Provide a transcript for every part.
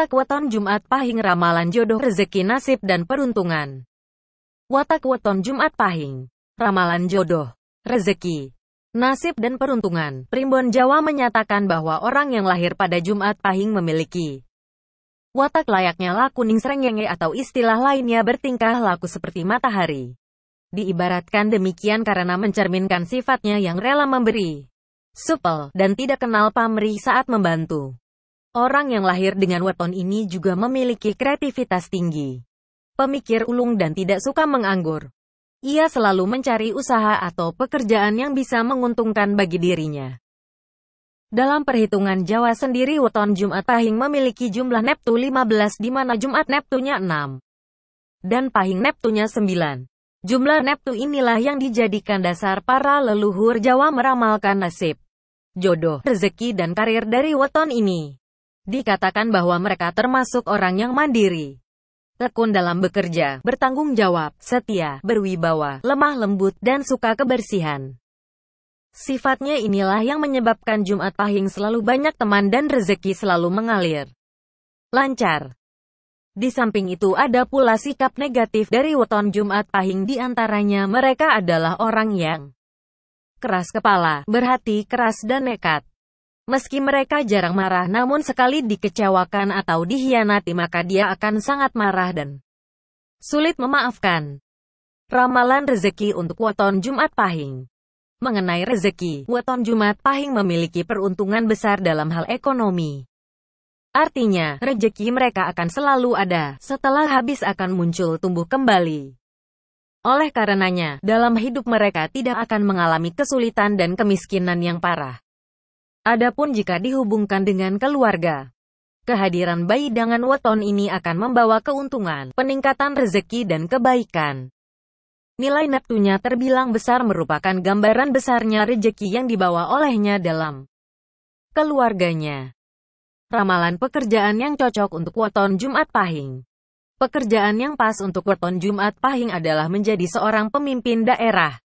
Watak Weton Jumat Pahing Ramalan Jodoh Rezeki Nasib dan Peruntungan Watak Weton Jumat Pahing Ramalan Jodoh Rezeki Nasib dan Peruntungan Primbon Jawa menyatakan bahwa orang yang lahir pada Jumat Pahing memiliki Watak layaknya laku ning atau istilah lainnya bertingkah laku seperti matahari. Diibaratkan demikian karena mencerminkan sifatnya yang rela memberi, supel, dan tidak kenal pamrih saat membantu. Orang yang lahir dengan weton ini juga memiliki kreativitas tinggi. Pemikir ulung dan tidak suka menganggur. Ia selalu mencari usaha atau pekerjaan yang bisa menguntungkan bagi dirinya. Dalam perhitungan Jawa sendiri weton Jumat Pahing memiliki jumlah Neptu 15 di mana Jumat Neptunya 6 dan Pahing Neptunya 9. Jumlah Neptu inilah yang dijadikan dasar para leluhur Jawa meramalkan nasib, jodoh, rezeki dan karir dari weton ini dikatakan bahwa mereka termasuk orang yang mandiri. Tekun dalam bekerja, bertanggung jawab, setia, berwibawa, lemah lembut, dan suka kebersihan. Sifatnya inilah yang menyebabkan Jumat Pahing selalu banyak teman dan rezeki selalu mengalir. Lancar. Di samping itu ada pula sikap negatif dari weton Jumat Pahing di antaranya mereka adalah orang yang keras kepala, berhati keras dan nekat. Meski mereka jarang marah namun sekali dikecewakan atau dihianati maka dia akan sangat marah dan sulit memaafkan. Ramalan rezeki untuk weton Jumat Pahing Mengenai rezeki, weton Jumat Pahing memiliki peruntungan besar dalam hal ekonomi. Artinya, rezeki mereka akan selalu ada, setelah habis akan muncul tumbuh kembali. Oleh karenanya, dalam hidup mereka tidak akan mengalami kesulitan dan kemiskinan yang parah. Adapun jika dihubungkan dengan keluarga, kehadiran bayi dengan weton ini akan membawa keuntungan, peningkatan rezeki dan kebaikan. Nilai neptunya terbilang besar merupakan gambaran besarnya rezeki yang dibawa olehnya dalam keluarganya. Ramalan pekerjaan yang cocok untuk weton Jumat Pahing Pekerjaan yang pas untuk weton Jumat Pahing adalah menjadi seorang pemimpin daerah,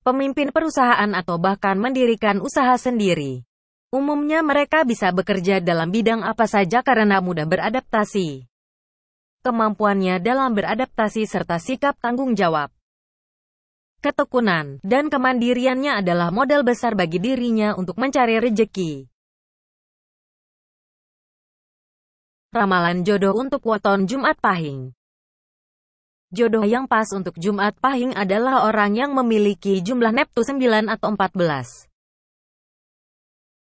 pemimpin perusahaan atau bahkan mendirikan usaha sendiri. Umumnya mereka bisa bekerja dalam bidang apa saja karena mudah beradaptasi. Kemampuannya dalam beradaptasi serta sikap tanggung jawab. Ketekunan dan kemandiriannya adalah modal besar bagi dirinya untuk mencari rejeki. Ramalan jodoh untuk Waton Jumat Pahing Jodoh yang pas untuk Jumat Pahing adalah orang yang memiliki jumlah Neptu 9 atau 14.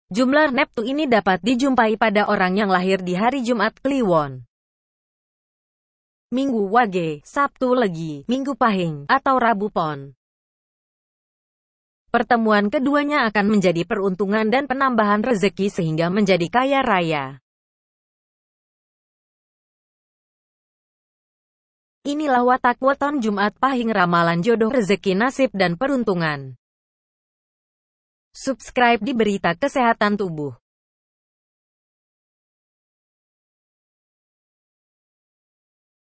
Jumlah neptu ini dapat dijumpai pada orang yang lahir di hari Jumat Kliwon. Minggu Wage, Sabtu Legi, Minggu Pahing, atau Rabu Pon. Pertemuan keduanya akan menjadi peruntungan dan penambahan rezeki sehingga menjadi kaya raya. Inilah watak weton Jumat Pahing ramalan jodoh rezeki nasib dan peruntungan. Subscribe di Berita Kesehatan Tubuh.